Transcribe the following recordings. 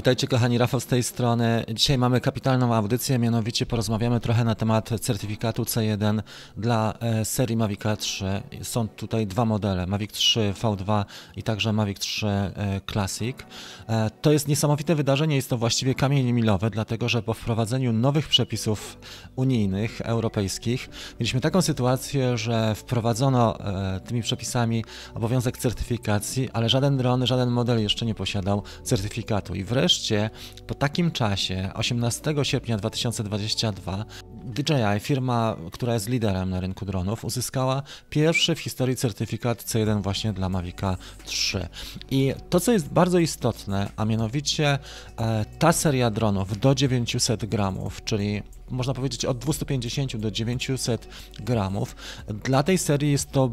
Witajcie kochani, Rafał z tej strony. Dzisiaj mamy kapitalną audycję, mianowicie porozmawiamy trochę na temat certyfikatu C1 dla e, serii Mavic 3. Są tutaj dwa modele, Mavic 3 V2 i także Mavic 3 e, Classic. E, to jest niesamowite wydarzenie, jest to właściwie kamień milowy, dlatego że po wprowadzeniu nowych przepisów unijnych, europejskich, mieliśmy taką sytuację, że wprowadzono tymi przepisami obowiązek certyfikacji, ale żaden dron, żaden model jeszcze nie posiadał certyfikatu. I wreszcie wreszcie po takim czasie, 18 sierpnia 2022, DJI, firma, która jest liderem na rynku dronów, uzyskała pierwszy w historii certyfikat C1 właśnie dla Mavica 3. I to, co jest bardzo istotne, a mianowicie e, ta seria dronów do 900 gramów, czyli można powiedzieć od 250 do 900 gramów. Dla tej serii jest to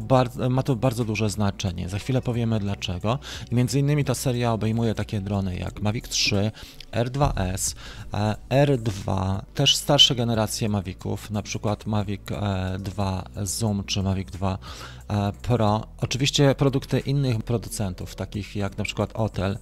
ma to bardzo duże znaczenie. Za chwilę powiemy dlaczego. Między innymi ta seria obejmuje takie drony jak Mavic 3, R2S, R2, też starsze generacje Maviców, na przykład Mavic 2 e, Zoom czy Mavic 2 e, Pro. Oczywiście produkty innych producentów, takich jak na przykład Otel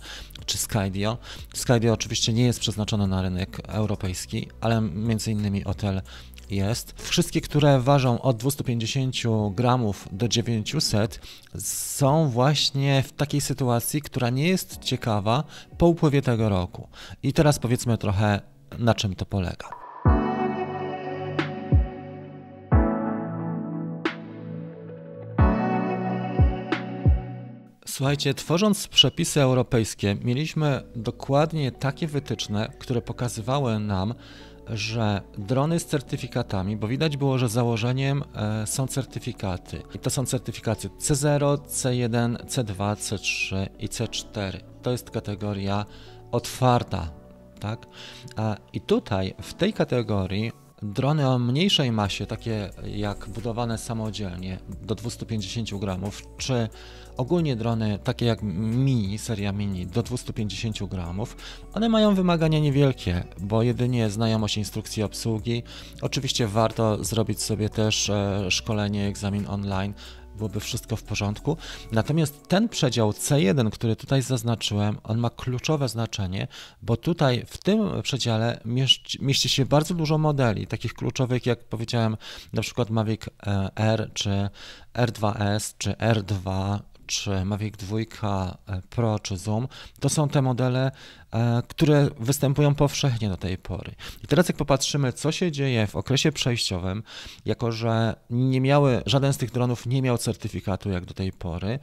czy Skydio. Skydio oczywiście nie jest przeznaczone na rynek europejski, ale między innymi innymi Otel jest. Wszystkie, które ważą od 250 gramów do 900 są właśnie w takiej sytuacji, która nie jest ciekawa po upływie tego roku. I teraz powiedzmy trochę na czym to polega. Słuchajcie, tworząc przepisy europejskie, mieliśmy dokładnie takie wytyczne, które pokazywały nam, że drony z certyfikatami, bo widać było, że założeniem e, są certyfikaty. I to są certyfikaty C0, C1, C2, C3 i C4. To jest kategoria otwarta, tak? I tutaj w tej kategorii Drony o mniejszej masie, takie jak budowane samodzielnie do 250 gramów, czy ogólnie drony takie jak mini, seria mini do 250 gramów, one mają wymagania niewielkie, bo jedynie znajomość instrukcji obsługi. Oczywiście warto zrobić sobie też e, szkolenie, egzamin online byłoby wszystko w porządku. Natomiast ten przedział C1, który tutaj zaznaczyłem, on ma kluczowe znaczenie, bo tutaj w tym przedziale mieści, mieści się bardzo dużo modeli, takich kluczowych, jak powiedziałem, na przykład Mavic e, R, czy R2S, czy R2, czy Mavic 2 e, Pro, czy Zoom, to są te modele, e, które występują powszechnie do tej pory. I teraz jak popatrzymy, co się dzieje w okresie przejściowym, jako że nie miały, żaden z tych dronów nie miał certyfikatu jak do tej pory,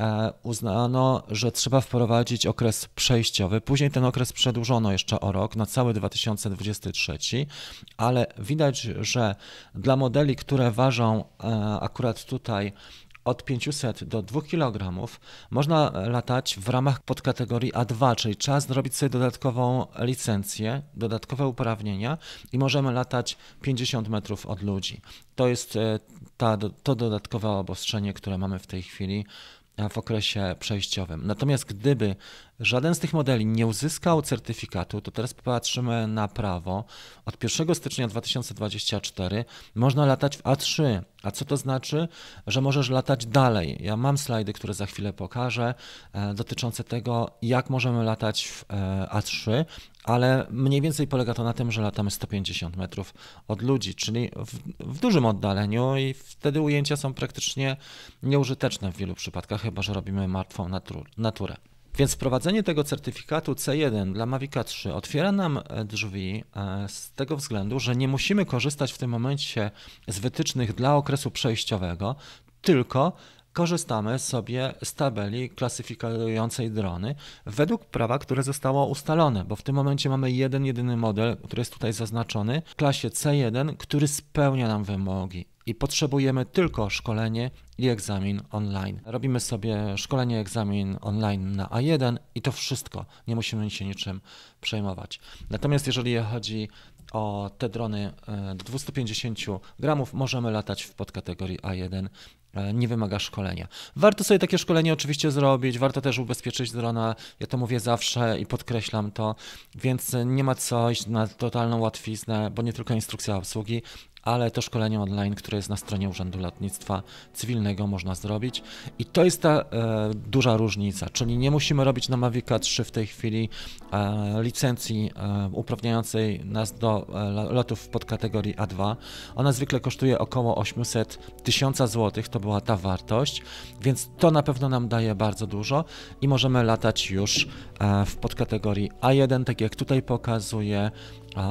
e, uznano, że trzeba wprowadzić okres przejściowy. Później ten okres przedłużono jeszcze o rok, na cały 2023, ale widać, że dla modeli, które ważą akurat tutaj od 500 do 2 kg można latać w ramach podkategorii A2, czyli czas zrobić sobie dodatkową licencję, dodatkowe uprawnienia i możemy latać 50 metrów od ludzi. To jest e, ta, to dodatkowe obostrzenie, które mamy w tej chwili e, w okresie przejściowym. Natomiast gdyby Żaden z tych modeli nie uzyskał certyfikatu, to teraz popatrzymy na prawo. Od 1 stycznia 2024 można latać w A3. A co to znaczy? Że możesz latać dalej. Ja mam slajdy, które za chwilę pokażę, e, dotyczące tego, jak możemy latać w e, A3, ale mniej więcej polega to na tym, że latamy 150 metrów od ludzi, czyli w, w, dużym oddaleniu i wtedy ujęcia są praktycznie nieużyteczne w wielu przypadkach, chyba że robimy martwą naturę. Więc wprowadzenie tego certyfikatu C1 dla Mavica 3 otwiera nam e, drzwi e, z tego względu, że nie musimy korzystać w tym momencie z wytycznych dla okresu przejściowego, tylko korzystamy sobie z tabeli klasyfikującej drony według prawa, które zostało ustalone, bo w tym momencie mamy jeden jedyny model, który jest tutaj zaznaczony, w klasie C1, który spełnia nam wymogi i potrzebujemy tylko szkolenie i egzamin online. Robimy sobie szkolenie, egzamin online na A1 i to wszystko. Nie musimy się niczym przejmować. Natomiast jeżeli chodzi o te drony e, do 250 gramów, możemy latać w podkategorii A1 e, nie wymaga szkolenia. Warto sobie takie szkolenie oczywiście zrobić, warto też ubezpieczyć drona, ja to mówię zawsze i podkreślam to, więc nie ma co iść na totalną łatwiznę, bo nie tylko instrukcja obsługi, ale to szkolenie online, które jest na stronie Urzędu Lotnictwa Cywilnego, można zrobić. I to jest ta e, duża różnica, czyli nie musimy robić na Mavica 3 w tej chwili e, licencji e, uprawniającej nas do e, lotów pod kategorii A2. Ona zwykle kosztuje około 800 tysiąca złotych, to była ta wartość, więc to na pewno nam daje bardzo dużo i możemy latać już e, w podkategorii A1, tak jak tutaj pokazuję,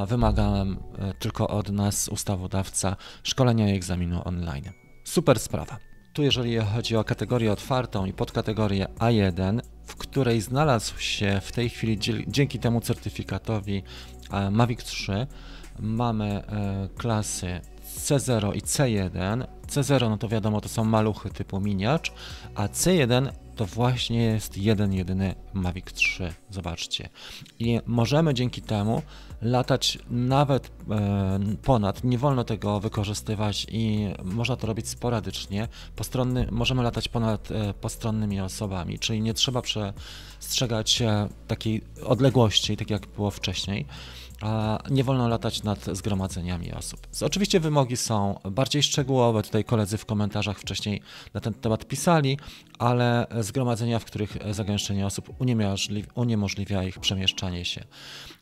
wymagałem tylko od nas, ustawodawca, szkolenia i egzaminu online. Super sprawa. Tu jeżeli chodzi o kategorię otwartą i podkategorię A1, w której znalazł się w tej chwili dzięki temu certyfikatowi e, Mavic 3, mamy e, klasy C0 i C1. C0 no to wiadomo to są maluchy typu miniacz, a C1 to właśnie jest jeden jedyny Mavic 3. Zobaczcie. I możemy dzięki temu latać nawet e, ponad, nie wolno tego wykorzystywać i można to robić sporadycznie. Postronny, możemy latać ponad e, postronnymi osobami, czyli nie trzeba przestrzegać e, takiej odległości, tak jak było wcześniej nie wolno latać nad zgromadzeniami osób. Oczywiście wymogi są bardziej szczegółowe, tutaj koledzy w komentarzach wcześniej na ten temat pisali, ale zgromadzenia, w których zagęszczenie osób uniemożliwia ich przemieszczanie się.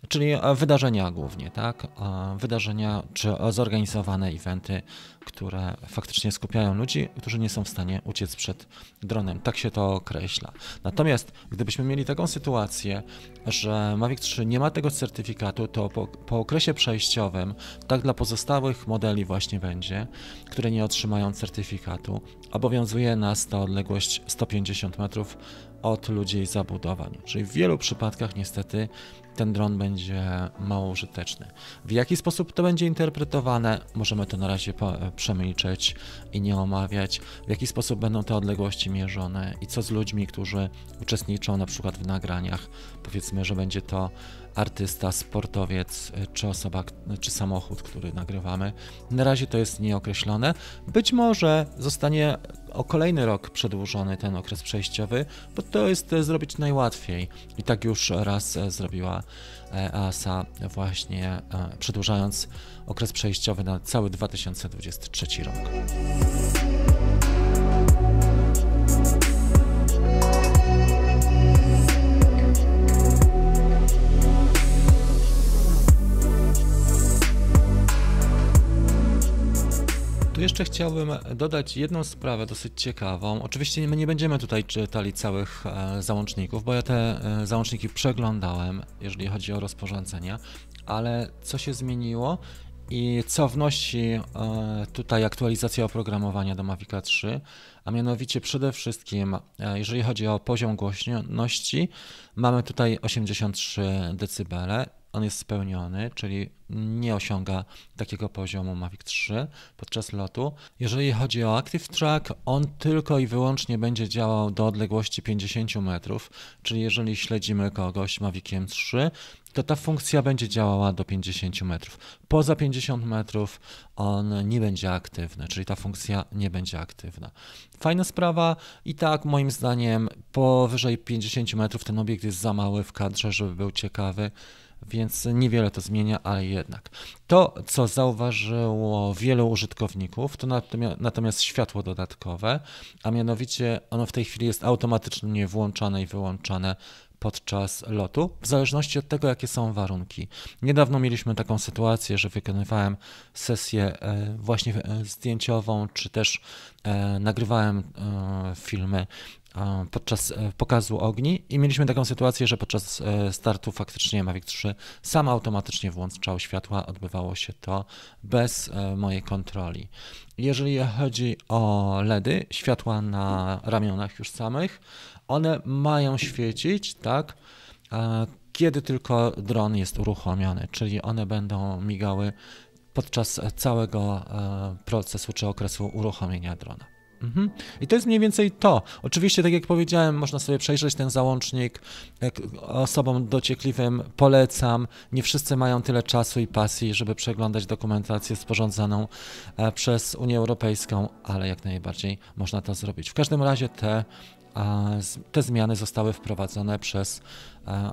Czyli e, wydarzenia głównie, tak? E, wydarzenia czy zorganizowane eventy, które faktycznie skupiają ludzi, którzy nie są w stanie uciec przed dronem. Tak się to określa. Natomiast gdybyśmy mieli taką sytuację, że Mavic 3 nie ma tego certyfikatu, to po, po okresie przejściowym, tak dla pozostałych modeli właśnie będzie, które nie otrzymają certyfikatu, obowiązuje nas ta odległość 150 metrów od ludzi i zabudowań. Czyli w wielu przypadkach niestety ten dron będzie mało użyteczny. W jaki sposób to będzie interpretowane, możemy to na razie e, przemilczeć i nie omawiać. W jaki sposób będą te odległości mierzone i co z ludźmi, którzy uczestniczą na przykład w nagraniach. Powiedzmy, że będzie to artysta, sportowiec e, czy osoba, czy samochód, który nagrywamy. Na razie to jest nieokreślone. Być może zostanie o kolejny rok przedłużony ten okres przejściowy, bo to jest e, zrobić najłatwiej. I tak już raz e, zrobiła ASA właśnie przedłużając okres przejściowy na cały 2023 rok. jeszcze chciałbym dodać jedną sprawę dosyć ciekawą. Oczywiście my nie będziemy tutaj czytali całych e, załączników, bo ja te e, załączniki przeglądałem, jeżeli chodzi o rozporządzenia, ale co się zmieniło i co wnosi e, tutaj aktualizacja oprogramowania do Mavica 3, a mianowicie przede wszystkim, jeżeli chodzi o poziom głośności, mamy tutaj 83 dB on jest spełniony, czyli nie osiąga takiego poziomu Mavic 3 podczas lotu. Jeżeli chodzi o Active Track, on tylko i wyłącznie będzie działał do odległości 50 metrów, czyli jeżeli śledzimy kogoś Maviciem 3, to ta funkcja będzie działała do 50 metrów. Poza 50 metrów on nie będzie aktywny, czyli ta funkcja nie będzie aktywna. Fajna sprawa i tak moim zdaniem powyżej 50 metrów ten obiekt jest za mały w kadrze, żeby był ciekawy więc niewiele to zmienia, ale jednak. To, co zauważyło wielu użytkowników, to natomiast światło dodatkowe, a mianowicie ono w tej chwili jest automatycznie włączane i wyłączane podczas lotu, w zależności od tego, jakie są warunki. Niedawno mieliśmy taką sytuację, że wykonywałem sesję e, właśnie e, zdjęciową, czy też E, nagrywałem e, filmy e, podczas pokazu ogni i mieliśmy taką sytuację, że podczas startu faktycznie Mavic 3 sam automatycznie włączał światła, odbywało się to bez mojej kontroli. Jeżeli chodzi o LEDy, światła na ramionach już samych, one mają świecić, tak? Kiedy tylko dron jest uruchomiony, czyli one będą migały podczas e, całego e, procesu czy okresu uruchomienia drona. Mhm. I to jest mniej więcej to. Oczywiście, tak jak powiedziałem, można sobie przejrzeć ten załącznik. Osobom dociekliwym polecam. Nie wszyscy mają tyle czasu i pasji, żeby przeglądać dokumentację sporządzaną e, przez Unię Europejską, ale jak najbardziej można to zrobić. W każdym razie te, te zmiany zostały wprowadzone przez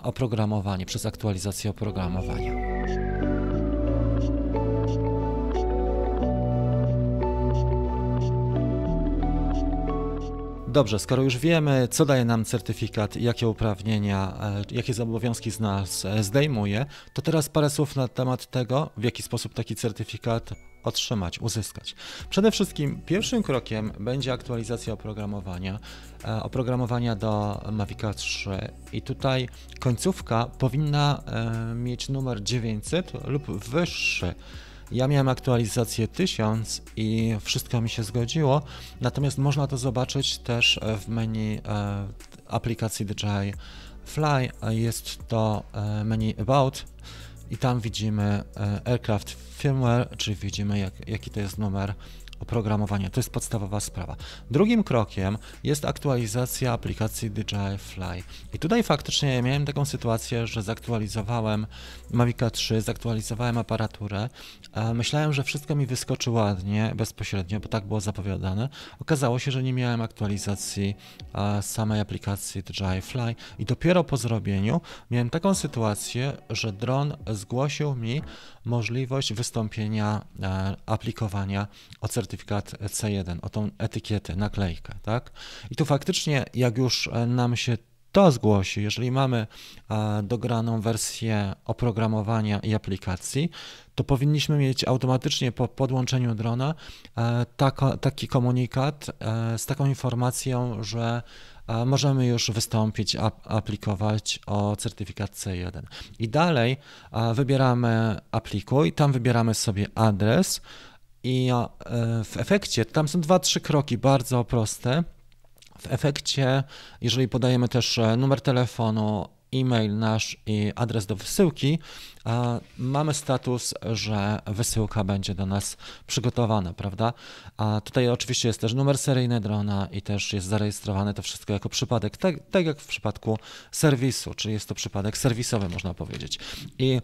oprogramowanie, przez aktualizację oprogramowania. Dobrze, skoro już wiemy, co daje nam certyfikat, jakie uprawnienia, e, jakie zobowiązki z nas zdejmuje, to teraz parę słów na temat tego, w jaki sposób taki certyfikat otrzymać, uzyskać. Przede wszystkim pierwszym krokiem będzie aktualizacja oprogramowania, e, oprogramowania do Mavica 3 i tutaj końcówka powinna e, mieć numer 900 lub wyższy. Ja miałem aktualizację 1000 i wszystko mi się zgodziło, natomiast można to zobaczyć też e, w menu e, aplikacji DJI Fly. E, jest to menu About i tam widzimy Aircraft Firmware, czyli widzimy jak, jaki to jest numer oprogramowania. To jest podstawowa sprawa. Drugim krokiem jest aktualizacja aplikacji DJI Fly. I tutaj faktycznie ja miałem taką sytuację, że zaktualizowałem Mavica 3, zaktualizowałem aparaturę. E, myślałem, że wszystko mi wyskoczy ładnie, bezpośrednio, bo tak było zapowiadane. Okazało się, że nie miałem aktualizacji e, samej aplikacji DJI Fly i dopiero po zrobieniu miałem taką sytuację, że dron zgłosił mi możliwość wystąpienia e, aplikowania o certyfikację certyfikat C1, o tą etykietę, naklejkę, tak? I tu faktycznie, jak już e, nam się to zgłosi, jeżeli mamy e, dograną wersję oprogramowania i aplikacji, to powinniśmy mieć automatycznie po podłączeniu drona e, taki komunikat z taką informacją, że możemy już wystąpić, aplikować o certyfikat C1. I dalej wybieramy aplikuj, tam wybieramy sobie adres, i e, w efekcie, tam są dwa, trzy kroki bardzo proste. W efekcie, jeżeli podajemy też e, numer telefonu, e-mail nasz i adres do wysyłki, mamy status, że wysyłka będzie do nas przygotowana, prawda? A tutaj oczywiście jest też numer seryjny drona i też jest zarejestrowane to wszystko jako przypadek, tak, tak jak w przypadku serwisu, czyli jest to przypadek serwisowy, można powiedzieć. I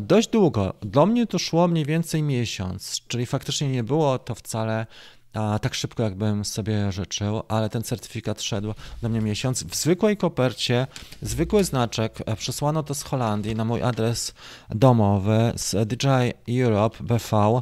dość długo, do mnie to szło mniej więcej miesiąc, czyli faktycznie nie było to wcale a tak szybko, jakbym sobie życzył, ale ten certyfikat szedł do mnie miesiąc. W zwykłej kopercie, zwykły znaczek, e, przesłano to z Holandii na mój adres domowy z DJI Europe BV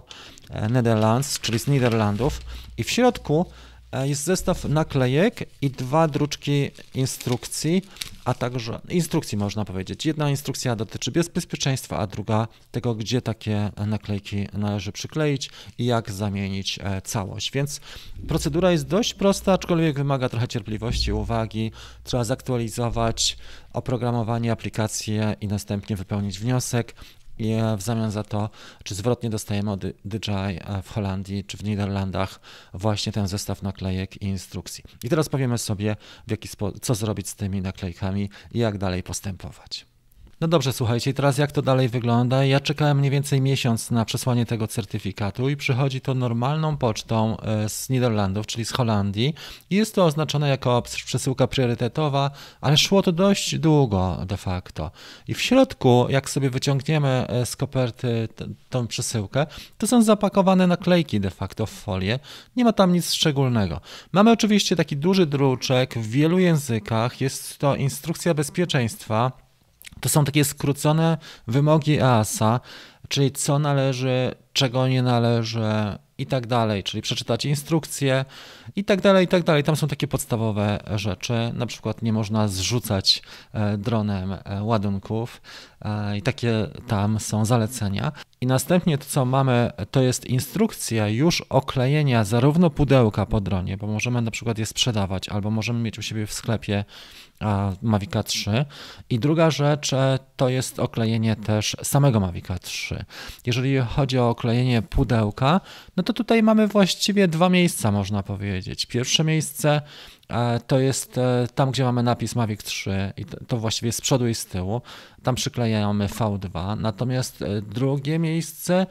e, Netherlands, czyli z Niderlandów i w środku E, jest zestaw naklejek i dwa druczki instrukcji, a także instrukcji można powiedzieć. Jedna instrukcja dotyczy bezpieczeństwa, a druga tego, gdzie takie naklejki należy przykleić i jak zamienić e, całość. Więc procedura jest dość prosta, aczkolwiek wymaga trochę cierpliwości, uwagi. Trzeba zaktualizować oprogramowanie, aplikację i następnie wypełnić wniosek, i e, w zamian za to, czy zwrotnie dostajemy od DJI e, w Holandii czy w Niderlandach właśnie ten zestaw naklejek i instrukcji. I teraz powiemy sobie, w jaki spo- co zrobić z tymi naklejkami i jak dalej postępować. No dobrze, słuchajcie, teraz jak to dalej wygląda? Ja czekałem mniej więcej miesiąc na przesłanie tego certyfikatu i przychodzi to normalną pocztą e, z Niderlandów, czyli z Holandii. I jest to oznaczone jako przesyłka priorytetowa, ale szło to dość długo de facto. I w środku, jak sobie wyciągniemy e, z koperty tą przesyłkę, to są zapakowane naklejki de facto w folię. Nie ma tam nic szczególnego. Mamy oczywiście taki duży druczek w wielu językach. Jest to instrukcja bezpieczeństwa to są takie skrócone wymogi EASA, czyli co należy, czego nie należy i tak dalej, czyli przeczytać instrukcje i tak dalej, i tak dalej. Tam są takie podstawowe rzeczy, na przykład nie można zrzucać e, dronem e, ładunków e, i takie tam są zalecenia. I następnie to, co mamy, to jest instrukcja już oklejenia zarówno pudełka po dronie, bo możemy na przykład je sprzedawać, albo możemy mieć u siebie w sklepie Mavica 3. I druga rzecz e, to jest oklejenie też samego Mavica 3. Jeżeli chodzi o oklejenie pudełka, no to tutaj mamy właściwie dwa miejsca, można powiedzieć. Pierwsze miejsce E, to jest e, tam, gdzie mamy napis Mavic 3 i to właściwie z przodu i z tyłu. Tam przyklejamy V2. Natomiast e, drugie miejsce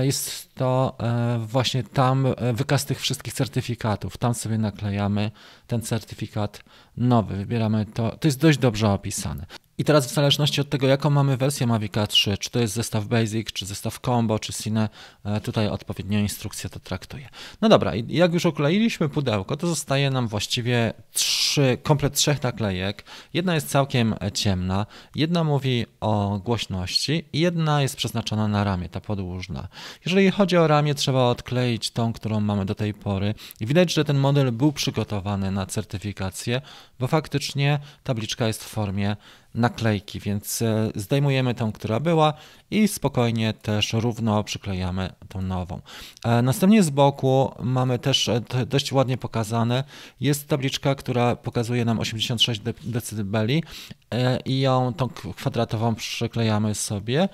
jest to właśnie tam wykaz tych wszystkich certyfikatów. Tam sobie naklejamy ten certyfikat nowy. Wybieramy to. To jest dość dobrze opisane. I teraz w zależności od tego, jaką mamy wersję Mavica 3, czy to jest zestaw Basic, czy zestaw Combo, czy Cine, e, tutaj odpowiednia instrukcja to traktuje. No dobra, jak już okleiliśmy pudełko, to zostaje nam właściwie trzy, komplet trzech naklejek. Jedna jest całkiem e, ciemna, jedna mówi o głośności i jedna jest przeznaczona na ramię, ta podłużna. Jeżeli chodzi o ramię, trzeba odkleić tą, którą mamy do tej pory. I widać, że ten model był przygotowany na certyfikację, bo faktycznie tabliczka jest w formie naklejki, więc e, zdejmujemy tę, która była i spokojnie też równo przyklejamy tą nową. E, następnie z boku mamy też e, dość ładnie pokazane, jest tabliczka, która pokazuje nam 86 decybeli i ją tą kwadratową przyklejamy sobie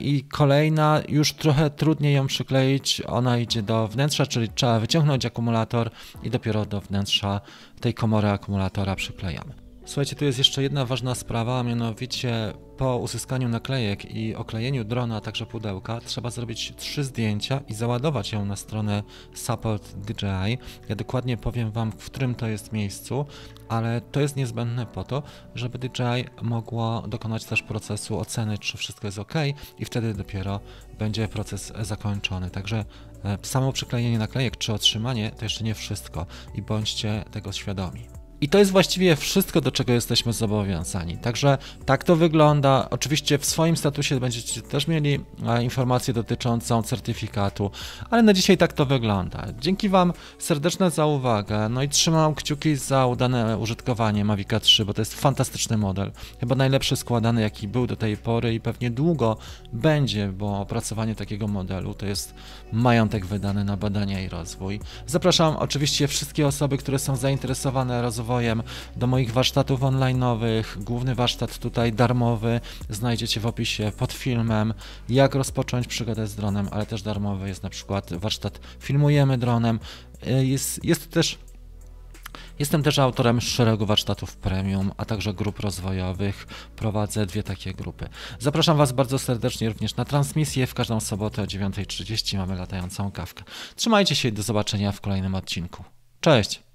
i kolejna, już trochę trudniej ją przykleić, ona idzie do wnętrza, czyli trzeba wyciągnąć akumulator i dopiero do wnętrza tej komory akumulatora przyklejamy. Słuchajcie, tu jest jeszcze jedna ważna sprawa, a mianowicie po uzyskaniu naklejek i oklejeniu drona, a także pudełka, trzeba zrobić trzy zdjęcia i załadować ją na stronę Support DJI. Ja dokładnie powiem Wam, w którym to jest miejscu, ale to jest niezbędne po to, żeby DJI mogło dokonać też procesu oceny, czy wszystko jest ok i wtedy dopiero będzie proces zakończony. Także e, samo przyklejenie naklejek czy otrzymanie to jeszcze nie wszystko i bądźcie tego świadomi. I to jest właściwie wszystko, do czego jesteśmy zobowiązani. Także tak to wygląda. Oczywiście w swoim statusie będziecie też mieli e, informację dotyczącą certyfikatu, ale na dzisiaj tak to wygląda. Dzięki Wam serdeczne za uwagę. No i trzymam kciuki za udane użytkowanie Mavica 3, bo to jest fantastyczny model. Chyba najlepszy składany, jaki był do tej pory i pewnie długo będzie, bo opracowanie takiego modelu to jest majątek wydany na badania i rozwój. Zapraszam oczywiście wszystkie osoby, które są zainteresowane rozwojem rozwojem, do moich warsztatów online'owych. Główny warsztat tutaj darmowy znajdziecie w opisie pod filmem, jak rozpocząć przygodę z dronem, ale też darmowy jest na przykład warsztat filmujemy dronem. Y, jest, jest też Jestem też autorem szeregu warsztatów premium, a także grup rozwojowych. Prowadzę dwie takie grupy. Zapraszam Was bardzo serdecznie również na transmisję. W każdą sobotę o 9.30 mamy latającą kawkę. Trzymajcie się i do zobaczenia w kolejnym odcinku. Cześć!